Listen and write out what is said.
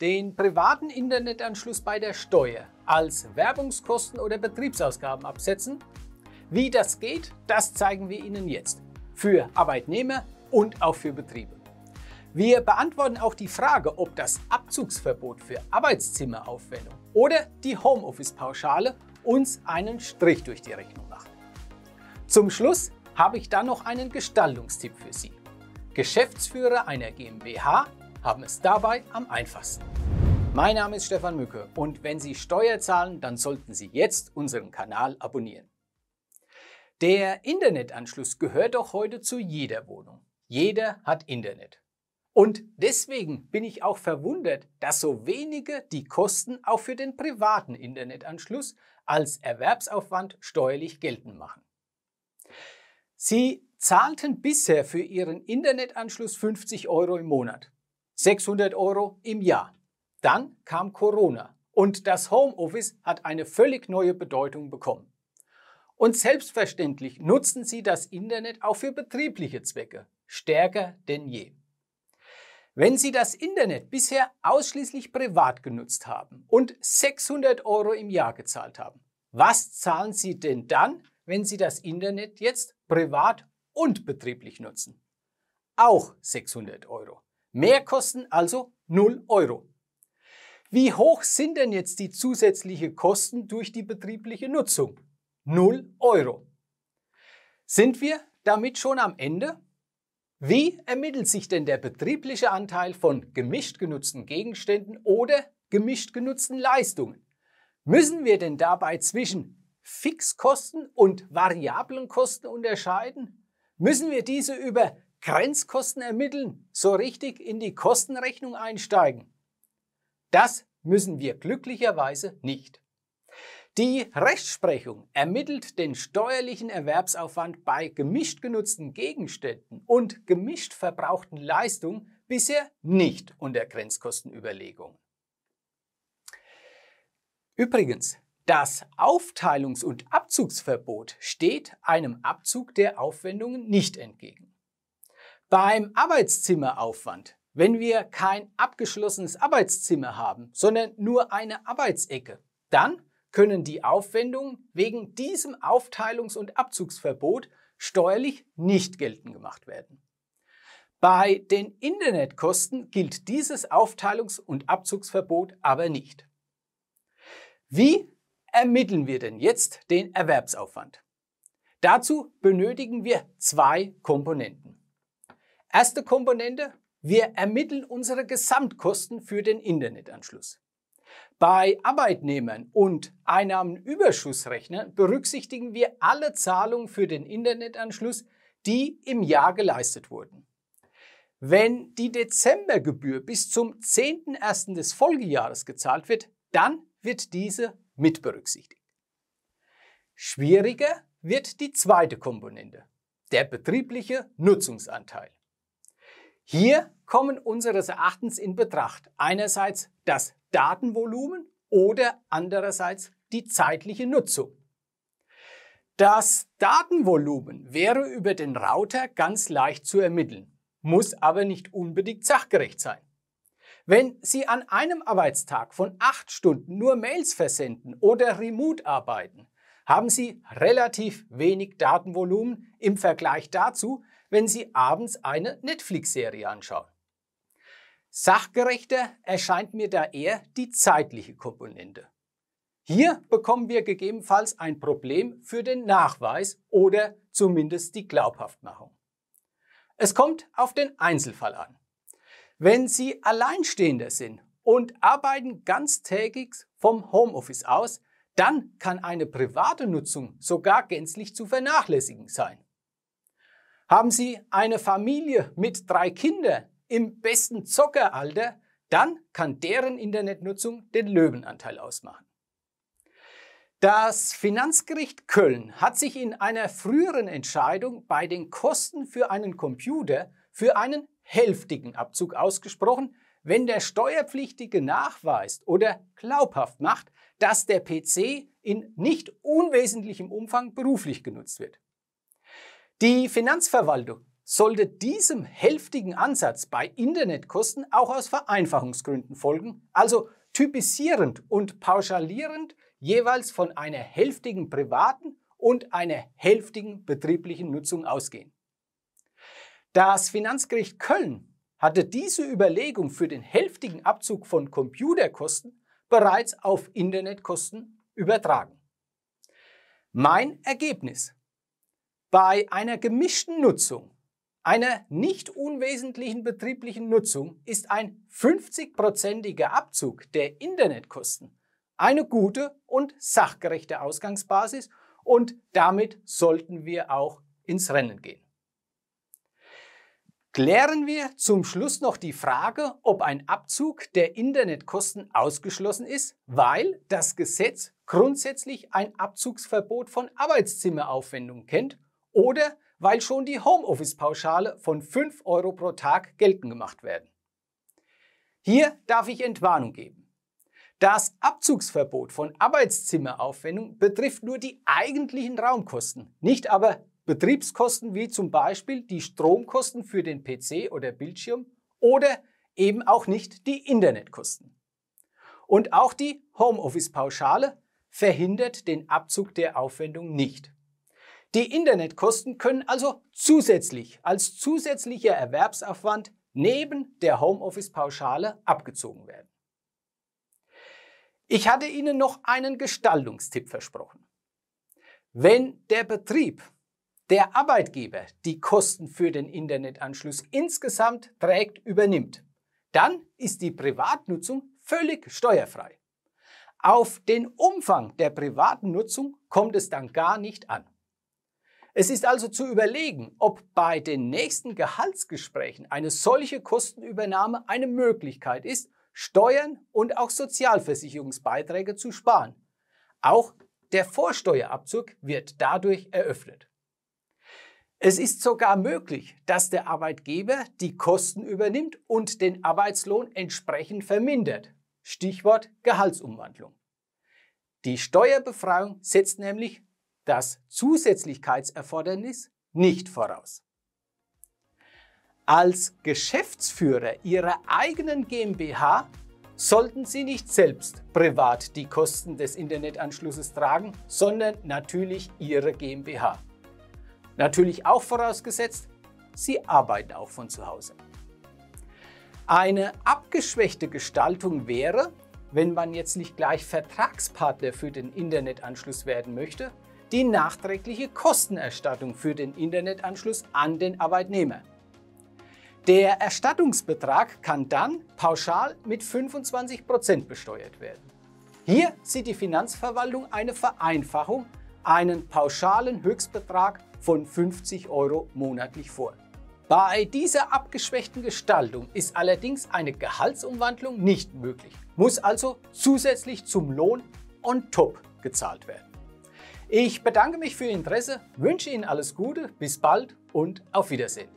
den privaten Internetanschluss bei der Steuer als Werbungskosten oder Betriebsausgaben absetzen. Wie das geht, das zeigen wir Ihnen jetzt. Für Arbeitnehmer und auch für Betriebe. Wir beantworten auch die Frage, ob das Abzugsverbot für Arbeitszimmeraufwendung oder die Homeoffice-Pauschale uns einen Strich durch die Rechnung macht. Zum Schluss habe ich dann noch einen Gestaltungstipp für Sie. Geschäftsführer einer GmbH haben es dabei am einfachsten. Mein Name ist Stefan Mücke und wenn Sie Steuer zahlen, dann sollten Sie jetzt unseren Kanal abonnieren. Der Internetanschluss gehört doch heute zu jeder Wohnung. Jeder hat Internet. Und deswegen bin ich auch verwundert, dass so wenige die Kosten auch für den privaten Internetanschluss als Erwerbsaufwand steuerlich geltend machen. Sie zahlten bisher für Ihren Internetanschluss 50 Euro im Monat. 600 Euro im Jahr. Dann kam Corona und das Homeoffice hat eine völlig neue Bedeutung bekommen. Und selbstverständlich nutzen Sie das Internet auch für betriebliche Zwecke, stärker denn je. Wenn Sie das Internet bisher ausschließlich privat genutzt haben und 600 Euro im Jahr gezahlt haben, was zahlen Sie denn dann, wenn Sie das Internet jetzt privat und betrieblich nutzen? Auch 600 Euro. Mehrkosten also 0 Euro. Wie hoch sind denn jetzt die zusätzlichen Kosten durch die betriebliche Nutzung? 0 Euro. Sind wir damit schon am Ende? Wie ermittelt sich denn der betriebliche Anteil von gemischt genutzten Gegenständen oder gemischt genutzten Leistungen? Müssen wir denn dabei zwischen Fixkosten und variablen Kosten unterscheiden? Müssen wir diese über Grenzkosten ermitteln, so richtig in die Kostenrechnung einsteigen. Das müssen wir glücklicherweise nicht. Die Rechtsprechung ermittelt den steuerlichen Erwerbsaufwand bei gemischt genutzten Gegenständen und gemischt verbrauchten Leistungen bisher nicht unter Grenzkostenüberlegungen. Übrigens, das Aufteilungs- und Abzugsverbot steht einem Abzug der Aufwendungen nicht entgegen. Beim Arbeitszimmeraufwand. Wenn wir kein abgeschlossenes Arbeitszimmer haben, sondern nur eine Arbeitsecke, dann können die Aufwendungen wegen diesem Aufteilungs- und Abzugsverbot steuerlich nicht geltend gemacht werden. Bei den Internetkosten gilt dieses Aufteilungs- und Abzugsverbot aber nicht. Wie ermitteln wir denn jetzt den Erwerbsaufwand? Dazu benötigen wir zwei Komponenten. Erste Komponente, wir ermitteln unsere Gesamtkosten für den Internetanschluss. Bei Arbeitnehmern und Einnahmenüberschussrechnern berücksichtigen wir alle Zahlungen für den Internetanschluss, die im Jahr geleistet wurden. Wenn die Dezembergebühr bis zum 10.01. des Folgejahres gezahlt wird, dann wird diese mit berücksichtigt. Schwieriger wird die zweite Komponente, der betriebliche Nutzungsanteil. Hier kommen unseres Erachtens in Betracht einerseits das Datenvolumen oder andererseits die zeitliche Nutzung. Das Datenvolumen wäre über den Router ganz leicht zu ermitteln, muss aber nicht unbedingt sachgerecht sein. Wenn Sie an einem Arbeitstag von acht Stunden nur Mails versenden oder remote arbeiten, haben Sie relativ wenig Datenvolumen im Vergleich dazu, wenn Sie abends eine Netflix-Serie anschauen. Sachgerechter erscheint mir da eher die zeitliche Komponente. Hier bekommen wir gegebenenfalls ein Problem für den Nachweis oder zumindest die Glaubhaftmachung. Es kommt auf den Einzelfall an. Wenn Sie Alleinstehender sind und arbeiten ganztägig vom Homeoffice aus, dann kann eine private Nutzung sogar gänzlich zu vernachlässigen sein. Haben Sie eine Familie mit drei Kindern im besten Zockeralter, dann kann deren Internetnutzung den Löwenanteil ausmachen. Das Finanzgericht Köln hat sich in einer früheren Entscheidung bei den Kosten für einen Computer für einen hälftigen Abzug ausgesprochen, wenn der Steuerpflichtige nachweist oder glaubhaft macht, dass der PC in nicht unwesentlichem Umfang beruflich genutzt wird. Die Finanzverwaltung sollte diesem hälftigen Ansatz bei Internetkosten auch aus Vereinfachungsgründen folgen, also typisierend und pauschalierend jeweils von einer hälftigen privaten und einer hälftigen betrieblichen Nutzung ausgehen. Das Finanzgericht Köln hatte diese Überlegung für den hälftigen Abzug von Computerkosten bereits auf Internetkosten übertragen. Mein Ergebnis bei einer gemischten Nutzung, einer nicht unwesentlichen betrieblichen Nutzung, ist ein 50-prozentiger Abzug der Internetkosten eine gute und sachgerechte Ausgangsbasis und damit sollten wir auch ins Rennen gehen. Klären wir zum Schluss noch die Frage, ob ein Abzug der Internetkosten ausgeschlossen ist, weil das Gesetz grundsätzlich ein Abzugsverbot von Arbeitszimmeraufwendungen kennt oder weil schon die Homeoffice-Pauschale von 5 Euro pro Tag geltend gemacht werden. Hier darf ich Entwarnung geben. Das Abzugsverbot von Arbeitszimmeraufwendung betrifft nur die eigentlichen Raumkosten, nicht aber Betriebskosten wie zum Beispiel die Stromkosten für den PC oder Bildschirm oder eben auch nicht die Internetkosten. Und auch die Homeoffice-Pauschale verhindert den Abzug der Aufwendung nicht. Die Internetkosten können also zusätzlich als zusätzlicher Erwerbsaufwand neben der Homeoffice-Pauschale abgezogen werden. Ich hatte Ihnen noch einen Gestaltungstipp versprochen. Wenn der Betrieb, der Arbeitgeber die Kosten für den Internetanschluss insgesamt trägt, übernimmt, dann ist die Privatnutzung völlig steuerfrei. Auf den Umfang der privaten Nutzung kommt es dann gar nicht an. Es ist also zu überlegen, ob bei den nächsten Gehaltsgesprächen eine solche Kostenübernahme eine Möglichkeit ist, Steuern und auch Sozialversicherungsbeiträge zu sparen. Auch der Vorsteuerabzug wird dadurch eröffnet. Es ist sogar möglich, dass der Arbeitgeber die Kosten übernimmt und den Arbeitslohn entsprechend vermindert. Stichwort Gehaltsumwandlung. Die Steuerbefreiung setzt nämlich das Zusätzlichkeitserfordernis nicht voraus. Als Geschäftsführer Ihrer eigenen GmbH sollten Sie nicht selbst privat die Kosten des Internetanschlusses tragen, sondern natürlich Ihre GmbH. Natürlich auch vorausgesetzt, Sie arbeiten auch von zu Hause. Eine abgeschwächte Gestaltung wäre, wenn man jetzt nicht gleich Vertragspartner für den Internetanschluss werden möchte, die nachträgliche Kostenerstattung für den Internetanschluss an den Arbeitnehmer. Der Erstattungsbetrag kann dann pauschal mit 25% Prozent besteuert werden. Hier sieht die Finanzverwaltung eine Vereinfachung, einen pauschalen Höchstbetrag von 50 Euro monatlich vor. Bei dieser abgeschwächten Gestaltung ist allerdings eine Gehaltsumwandlung nicht möglich, muss also zusätzlich zum Lohn on top gezahlt werden. Ich bedanke mich für Ihr Interesse, wünsche Ihnen alles Gute, bis bald und auf Wiedersehen.